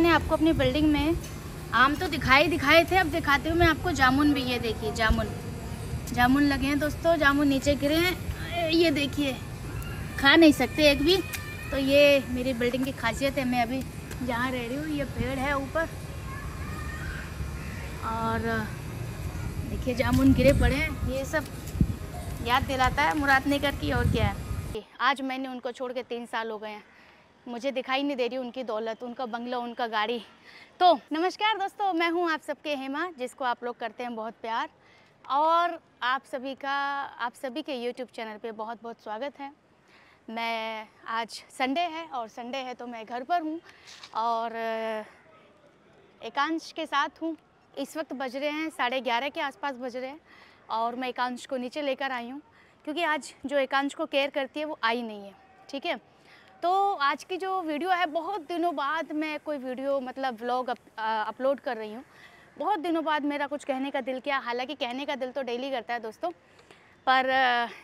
मैंने आपको अपनी बिल्डिंग में आम तो दिखाई दिखाए थे अब दिखाते हुए मैं आपको जामुन भी ये देखिए जामुन जामुन लगे हैं दोस्तों जामुन नीचे गिरे हैं ये देखिए खा नहीं सकते एक भी तो ये मेरी बिल्डिंग की खासियत है मैं अभी जहाँ रह रही हूँ ये पेड़ है ऊपर और देखिए जामुन गिरे पड़े हैं ये सब याद दिलाता है मुराद नहीं करके और क्या है आज मैंने उनको छोड़ के तीन साल हो गए हैं मुझे दिखाई नहीं दे रही उनकी दौलत उनका बंगला उनका गाड़ी तो नमस्कार दोस्तों मैं हूँ आप सबके हेमा जिसको आप लोग करते हैं बहुत प्यार और आप सभी का आप सभी के YouTube चैनल पे बहुत बहुत स्वागत है मैं आज संडे है और संडे है तो मैं घर पर हूँ और एकांश के साथ हूँ इस वक्त बज रहे हैं साढ़े ग्यारह के आसपास बज रहे हैं और मैं एकांश को नीचे लेकर आई हूँ क्योंकि आज जो एकांश को केयर करती है वो आई नहीं है ठीक है तो आज की जो वीडियो है बहुत दिनों बाद मैं कोई वीडियो मतलब व्लॉग अप, अपलोड कर रही हूँ बहुत दिनों बाद मेरा कुछ कहने का दिल किया हालांकि कहने का दिल तो डेली करता है दोस्तों पर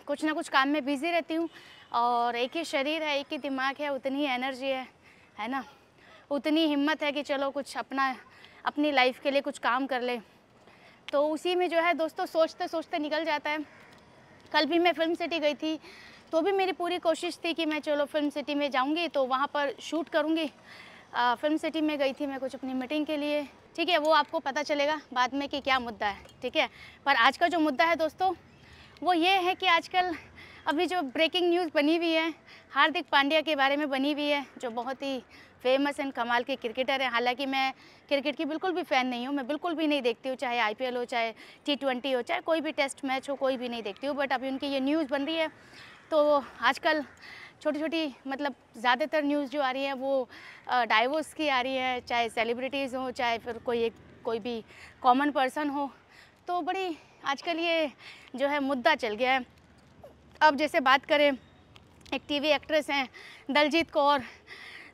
कुछ ना कुछ काम में बिज़ी रहती हूँ और एक ही शरीर है एक ही दिमाग है उतनी ही एनर्जी है है ना उतनी हिम्मत है कि चलो कुछ अपना अपनी लाइफ के लिए कुछ काम कर ले तो उसी में जो है दोस्तों सोचते सोचते निकल जाता है कल भी मैं फिल्म सिटी गई थी तो भी मेरी पूरी कोशिश थी कि मैं चलो फिल्म सिटी में जाऊँगी तो वहाँ पर शूट करूँगी फिल्म सिटी में गई थी मैं कुछ अपनी मीटिंग के लिए ठीक है वो आपको पता चलेगा बाद में कि क्या मुद्दा है ठीक है पर आज का जो मुद्दा है दोस्तों वो ये है कि आजकल अभी जो ब्रेकिंग न्यूज़ बनी हुई है हार्दिक पांड्या के बारे में बनी हुई है जो बहुत ही फेमस एंड कमाल के क्रिकेटर हैं हालांकि मैं क्रिकेट की बिल्कुल भी फ़ैन नहीं हूँ मैं बिल्कुल भी नहीं देखती हूँ चाहे आईपीएल हो चाहे टी ट्वेंटी हो चाहे कोई भी टेस्ट मैच हो कोई भी नहीं देखती हूँ बट अभी उनकी ये न्यूज़ बन रही है तो आजकल छोटी छोटी मतलब ज़्यादातर न्यूज़ जो आ रही है वो डाइवोर्स की आ रही है चाहे सेलिब्रिटीज़ हो चाहे फिर कोई एक कोई भी कॉमन पर्सन हो तो बड़ी आजकल ये जो है मुद्दा चल गया है अब जैसे बात करें एक टीवी एक्ट्रेस हैं दलजीत कौर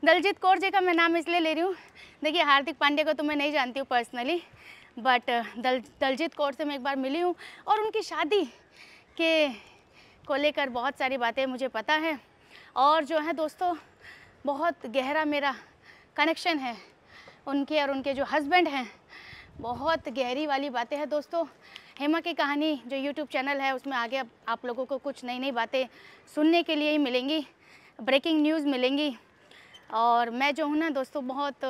दलजीत कौर जी का मैं नाम इसलिए ले रही हूँ देखिए हार्दिक पांडे को तो मैं नहीं जानती हूँ पर्सनली बट दल दलजीत कौर से मैं एक बार मिली हूँ और उनकी शादी के को लेकर बहुत सारी बातें मुझे पता हैं और जो है दोस्तों बहुत गहरा मेरा कनेक्शन है उनके और उनके जो हस्बैंड हैं बहुत गहरी वाली बातें हैं दोस्तों हेमा की कहानी जो यूट्यूब चैनल है उसमें आगे आप लोगों को कुछ नई नई बातें सुनने के लिए ही मिलेंगी ब्रेकिंग न्यूज़ मिलेंगी और मैं जो हूँ ना दोस्तों बहुत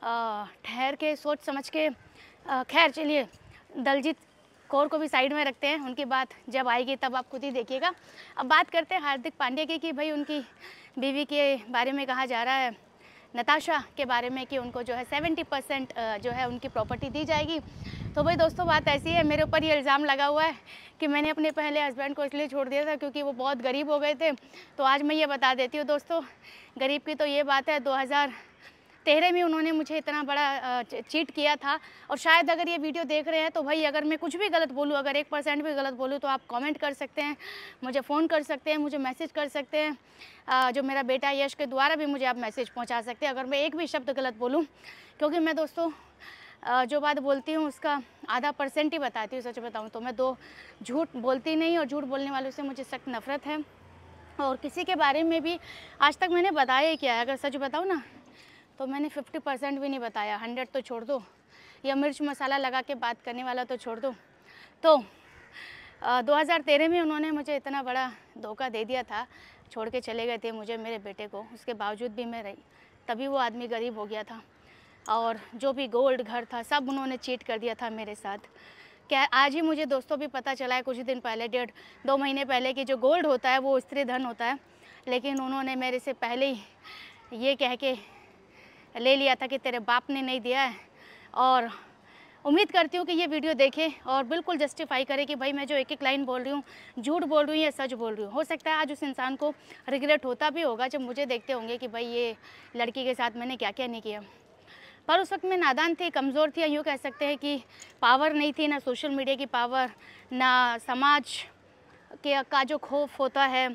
ठहर के सोच समझ के खैर चलिए दलजीत कौर को भी साइड में रखते हैं उनकी बात जब आएगी तब आप खुद ही देखिएगा अब बात करते हैं हार्दिक पांड्या की कि भाई उनकी बीवी के बारे में कहा जा रहा है नताशा के बारे में कि उनको जो है 70 परसेंट जो है उनकी प्रॉपर्टी दी जाएगी तो भाई दोस्तों बात ऐसी है मेरे ऊपर ये इल्ज़ाम लगा हुआ है कि मैंने अपने पहले हस्बैंड को इसलिए छोड़ दिया था क्योंकि वो बहुत गरीब हो गए थे तो आज मैं ये बता देती हूँ दोस्तों गरीब की तो ये बात है दो तेरे में उन्होंने मुझे इतना बड़ा चीट किया था और शायद अगर ये वीडियो देख रहे हैं तो भाई अगर मैं कुछ भी गलत बोलूँ अगर एक परसेंट भी गलत बोलूँ तो आप कमेंट कर सकते हैं मुझे फ़ोन कर सकते हैं मुझे मैसेज कर सकते हैं जो मेरा बेटा यश के द्वारा भी मुझे आप मैसेज पहुँचा सकते हैं अगर मैं एक भी शब्द गलत बोलूँ क्योंकि मैं दोस्तों जो बात बोलती हूँ उसका आधा परसेंट ही बताती हूँ सच बताऊँ तो मैं दो झूठ बोलती नहीं और झूठ बोलने वालों से मुझे सख्त नफरत है और किसी के बारे में भी आज तक मैंने बताया क्या है अगर सच बताऊँ ना तो मैंने 50 परसेंट भी नहीं बताया 100 तो छोड़ दो या मिर्च मसाला लगा के बात करने वाला तो छोड़ दो तो आ, 2013 में उन्होंने मुझे इतना बड़ा धोखा दे दिया था छोड़ के चले गए थे मुझे मेरे बेटे को उसके बावजूद भी मैं रही तभी वो आदमी गरीब हो गया था और जो भी गोल्ड घर था सब उन्होंने चीट कर दिया था मेरे साथ क्या आज ही मुझे दोस्तों भी पता चला है कुछ दिन पहले डेढ़ दो महीने पहले कि जो गोल्ड होता है वो स्त्री धन होता है लेकिन उन्होंने मेरे से पहले ही ये कह के ले लिया था कि तेरे बाप ने नहीं दिया है और उम्मीद करती हूँ कि ये वीडियो देखें और बिल्कुल जस्टिफाई करें कि भाई मैं जो एक एक लाइन बोल रही हूँ झूठ बोल रही हूँ या सच बोल रही हूँ हो सकता है आज उस इंसान को रिग्रेट होता भी होगा जब मुझे देखते होंगे कि भाई ये लड़की के साथ मैंने क्या क्या नहीं किया पर उस वक्त मैं नादान थी कमज़ोर थी यूँ कह सकते हैं कि पावर नहीं थी ना सोशल मीडिया की पावर ना समाज के का जो खौफ होता है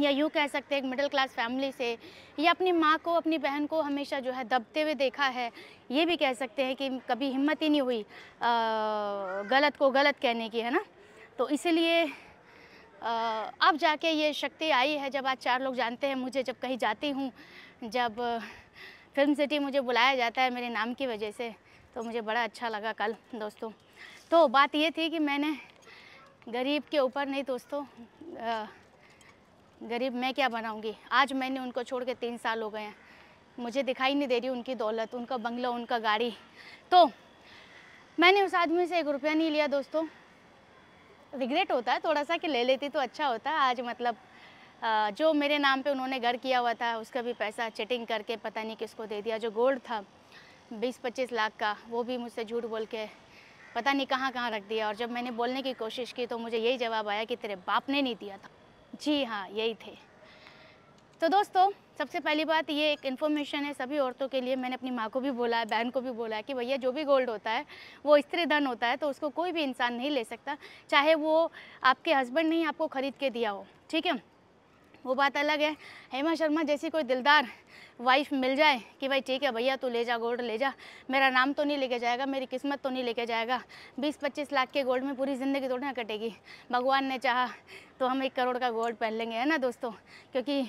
या यूँ कह सकते हैं एक मिडिल क्लास फैमिली से या अपनी माँ को अपनी बहन को हमेशा जो है दबते हुए देखा है ये भी कह सकते हैं कि कभी हिम्मत ही नहीं हुई आ, गलत को गलत कहने की है ना तो इसीलिए अब जाके ये शक्ति आई है जब आज चार लोग जानते हैं मुझे जब कहीं जाती हूँ जब फिल्म सिटी मुझे बुलाया जाता है मेरे नाम की वजह से तो मुझे बड़ा अच्छा लगा कल दोस्तों तो बात ये थी कि मैंने गरीब के ऊपर नहीं दोस्तों आ, गरीब मैं क्या बनाऊँगी आज मैंने उनको छोड़ के तीन साल हो गए हैं मुझे दिखाई नहीं दे रही उनकी दौलत उनका बंगला उनका गाड़ी तो मैंने उस आदमी से एक रुपया नहीं लिया दोस्तों रिग्रेट होता है थोड़ा सा कि ले लेती तो अच्छा होता आज मतलब जो मेरे नाम पे उन्होंने घर किया हुआ था उसका भी पैसा चिटिंग करके पता नहीं किसको दे दिया जो गोल्ड था बीस पच्चीस लाख का वो भी मुझसे झूठ बोल के पता नहीं कहाँ कहाँ रख दिया और जब मैंने बोलने की कोशिश की तो मुझे यही जवाब आया कि तेरे बाप ने नहीं दिया था जी हाँ यही थे तो दोस्तों सबसे पहली बात ये एक इन्फॉर्मेशन है सभी औरतों के लिए मैंने अपनी माँ को भी बोला है बहन को भी बोला है कि भैया जो भी गोल्ड होता है वो स्त्री धन होता है तो उसको कोई भी इंसान नहीं ले सकता चाहे वो आपके हस्बैंड ने ही आपको ख़रीद के दिया हो ठीक है वो बात अलग है हेमा शर्मा जैसी कोई दिलदार वाइफ मिल जाए कि भाई ठीक है भैया तू ले जा गोल्ड ले जा मेरा नाम तो नहीं लेके जाएगा मेरी किस्मत तो नहीं लेके जाएगा 20-25 लाख के गोल्ड में पूरी ज़िंदगी थोड़ी ना कटेगी भगवान ने चाहा तो हम एक करोड़ का गोल्ड पहन लेंगे है ना दोस्तों क्योंकि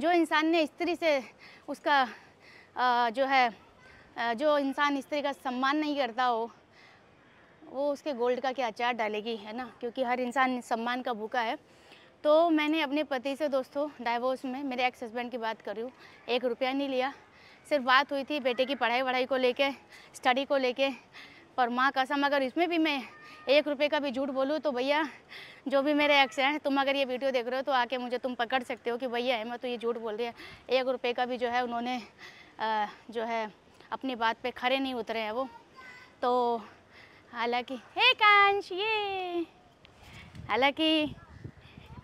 जो इंसान ने स्त्री से उसका आ, जो है जो इंसान स्त्री का सम्मान नहीं करता हो वो उसके गोल्ड का क्या चार डालेगी है ना क्योंकि हर इंसान सम्मान का भूखा है तो मैंने अपने पति से दोस्तों डाइवोर्स में मेरे एक्स हस्बैंड की बात करी हूँ एक रुपया नहीं लिया सिर्फ बात हुई थी बेटे की पढ़ाई वढ़ाई को लेके स्टडी को लेके पर माँ कसम अगर इसमें भी मैं एक रुपये का भी झूठ बोलूँ तो भैया जो भी मेरे एक्स हैं तुम अगर ये वीडियो देख रहे हो तो आके मुझे तुम पकड़ सकते हो कि भैया है मैं तो ये झूठ बोल रही है एक रुपये का भी जो है उन्होंने जो है अपनी बात पर खड़े नहीं उतरे हैं वो तो हालांकि हे कांश ये हालांकि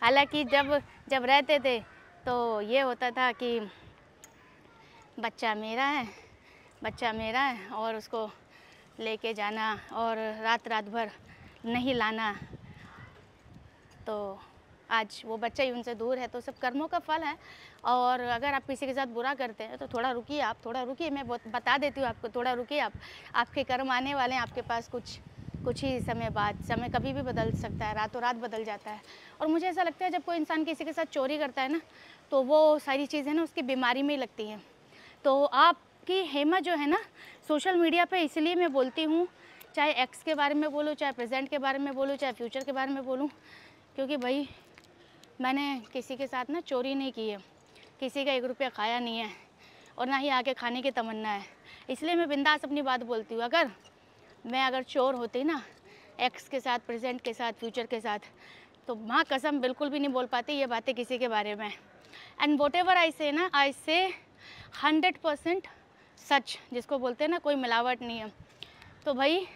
हालांकि जब जब रहते थे तो ये होता था कि बच्चा मेरा है बच्चा मेरा है और उसको लेके जाना और रात रात भर नहीं लाना तो आज वो बच्चा ही उनसे दूर है तो सब कर्मों का फल है और अगर आप किसी के साथ बुरा करते हैं तो थोड़ा रुकिए आप थोड़ा रुकिए मैं बता देती हूँ आपको थोड़ा रुकिए आप आपके कर्म आने वाले हैं आपके पास कुछ कुछ ही समय बाद समय कभी भी बदल सकता है रातों रात बदल जाता है और मुझे ऐसा लगता है जब कोई इंसान किसी के साथ चोरी करता है ना तो वो सारी चीज़ें ना उसकी बीमारी में ही लगती हैं तो आपकी हेमा जो है ना सोशल मीडिया पे इसलिए मैं बोलती हूँ चाहे एक्स के बारे में बोलूँ चाहे प्रेजेंट के बारे में बोलूँ चाहे फ्यूचर के बारे में बोलूँ क्योंकि भाई मैंने किसी के साथ ना चोरी नहीं की है किसी का एक रुपया खाया नहीं है और ना ही आके खाने की तमन्ना है इसलिए मैं बिंदास अपनी बात बोलती हूँ अगर मैं अगर चोर होती ना एक्स के साथ प्रेजेंट के साथ फ्यूचर के साथ तो माँ कसम बिल्कुल भी नहीं बोल पाती ये बातें किसी के बारे में एंड वोट एवर आई से ना आई से हंड्रेड परसेंट सच जिसको बोलते हैं ना कोई मिलावट नहीं है तो भाई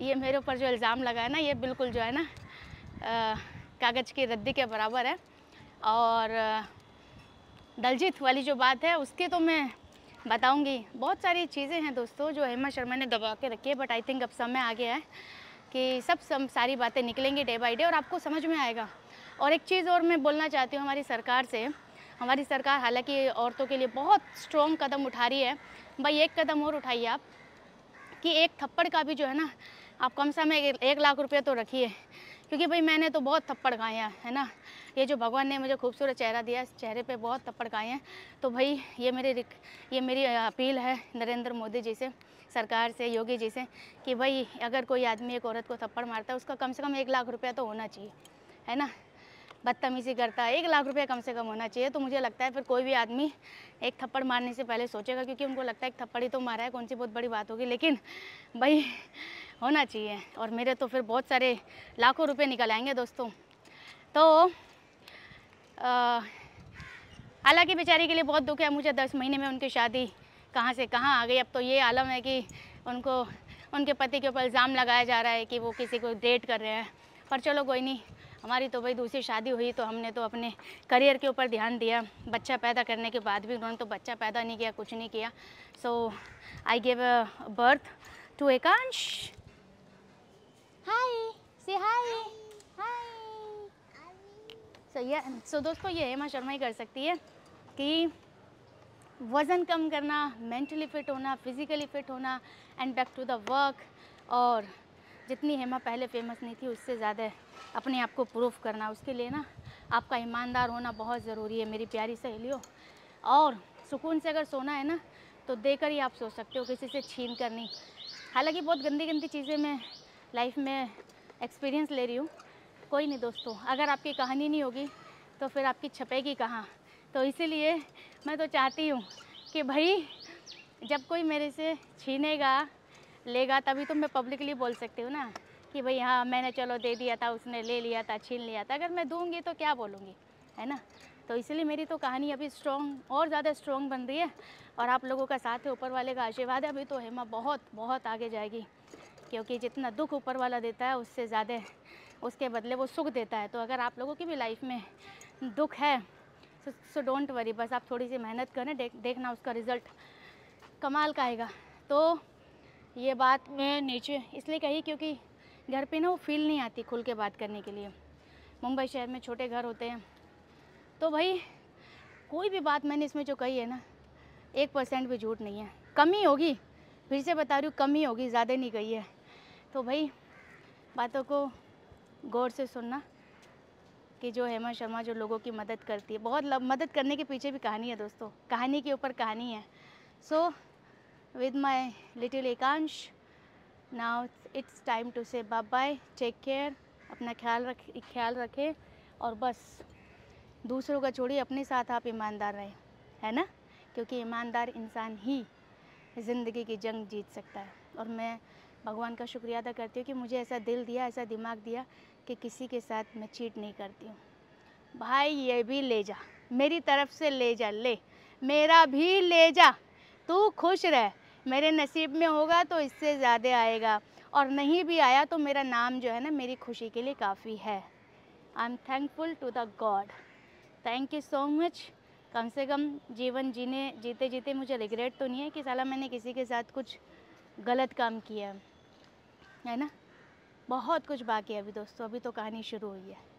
ये मेरे ऊपर जो इल्ज़ाम लगा है ना ये बिल्कुल जो है ना कागज़ की रद्दी के बराबर है और दलजीत वाली जो बात है उसके तो मैं बताऊंगी बहुत सारी चीज़ें हैं दोस्तों जो हेमा शर्मा ने दबा के रखी है बट आई थिंक अब समय आ गया है कि सब सब सारी बातें निकलेंगी डे बाई डे और आपको समझ में आएगा और एक चीज़ और मैं बोलना चाहती हूँ हमारी सरकार से हमारी सरकार हालांकि औरतों के लिए बहुत स्ट्रॉन्ग कदम उठा रही है भाई एक कदम और उठाइए आप कि एक थप्पड़ का भी जो है ना आप कम समय एक लाख रुपये तो रखिए क्योंकि भाई मैंने तो बहुत थप्पड़ खाए हैं है ना ये जो भगवान ने मुझे खूबसूरत चेहरा दिया इस चेहरे पे बहुत थप्पड़ खाए हैं तो भाई ये मेरे ये मेरी अपील है नरेंद्र मोदी जी से सरकार से योगी जी से कि भाई अगर कोई आदमी एक औरत को थप्पड़ मारता है उसका कम से कम एक लाख रुपया तो होना चाहिए है ना बदतमीज़ी करता है एक लाख रुपया कम से कम होना चाहिए तो मुझे लगता है फिर कोई भी आदमी एक थप्पड़ मारने से पहले सोचेगा क्योंकि उनको लगता है एक थप्पड़ ही तो मारा है कौन सी बहुत बड़ी बात होगी लेकिन भाई होना चाहिए और मेरे तो फिर बहुत सारे लाखों रुपए निकल आएंगे दोस्तों तो हालांकि बेचारी के लिए बहुत दुख है मुझे दस महीने में उनकी शादी कहाँ से कहाँ आ गई अब तो ये आलम है कि उनको उनके पति के ऊपर इल्ज़ाम लगाया जा रहा है कि वो किसी को डेट कर रहे हैं पर चलो कोई नहीं हमारी तो भाई दूसरी शादी हुई तो हमने तो अपने करियर के ऊपर ध्यान दिया बच्चा पैदा करने के बाद भी उन्होंने तो बच्चा पैदा नहीं किया कुछ नहीं किया so I gave birth to Ekansh hi say hi हाय सो ये सो दोस्तों ये हेमा शर्मा ही कर सकती है कि वज़न कम करना मेंटली फ़िट होना फिज़िकली फ़िट होना and back to the work और जितनी हेमा पहले फेमस नहीं थी उससे ज़्यादा अपने आप को प्रूफ करना उसके लिए ना आपका ईमानदार होना बहुत ज़रूरी है मेरी प्यारी सहेलियों और सुकून से अगर सोना है ना तो देकर ही आप सो सकते हो किसी से छीन कर नहीं हालांकि बहुत गंदी गंदी चीज़ें मैं लाइफ में एक्सपीरियंस ले रही हूँ कोई नहीं दोस्तों अगर आपकी कहानी नहीं होगी तो फिर आपकी छपेगी कहाँ तो इसीलिए मैं तो चाहती हूँ कि भाई जब कोई मेरे से छीनेगा लेगा तभी तो मैं पब्लिकली बोल सकती हूँ ना कि भाई हाँ मैंने चलो दे दिया था उसने ले लिया था छीन लिया था अगर मैं दूँगी तो क्या बोलूँगी है ना तो इसलिए मेरी तो कहानी अभी स्ट्रॉन्ग और ज़्यादा स्ट्रॉन्ग बन रही है और आप लोगों का साथ है ऊपर वाले का आशीर्वाद है अभी तो हेमा बहुत बहुत आगे जाएगी क्योंकि जितना दुख ऊपर वाला देता है उससे ज़्यादा उसके बदले वो सुख देता है तो अगर आप लोगों की भी लाइफ में दुख है सो डोंट वरी बस आप थोड़ी सी मेहनत करें देख, देखना उसका रिज़ल्ट कमाल का आएगा तो ये बात मैं नीचे इसलिए कही क्योंकि घर पे ना वो फील नहीं आती खुल के बात करने के लिए मुंबई शहर में छोटे घर होते हैं तो भाई कोई भी बात मैंने इसमें जो कही है ना एक परसेंट भी झूठ नहीं है कमी होगी फिर से बता रही हूँ कमी होगी ज़्यादा नहीं कही है तो भाई बातों को गौर से सुनना कि जो हेमा शर्मा जो लोगों की मदद करती है बहुत लग, मदद करने के पीछे भी कहानी है दोस्तों कहानी के ऊपर कहानी है so with my little Ekansh now it's time to say bye bye take care अपना ख्याल रख ख्याल रखें और बस दूसरों का छोड़िए अपने साथ आप ईमानदार रहें है ना क्योंकि ईमानदार इंसान ही ज़िंदगी की जंग जीत सकता है और मैं भगवान का शुक्रिया अदा करती हूँ कि मुझे ऐसा दिल दिया ऐसा दिमाग दिया कि किसी के साथ मैं चीट नहीं करती हूँ भाई ये भी ले जा मेरी तरफ से ले जा ले मेरा भी ले जा तू खुश रह मेरे नसीब में होगा तो इससे ज़्यादा आएगा और नहीं भी आया तो मेरा नाम जो है ना मेरी खुशी के लिए काफ़ी है I am thankful to the God thank you so much कम से कम जीवन जीने जीते जीते मुझे रिग्रेट तो नहीं है कि साला मैंने किसी के साथ कुछ गलत काम किया है है ना बहुत कुछ बाकी है अभी दोस्तों अभी तो कहानी शुरू हुई है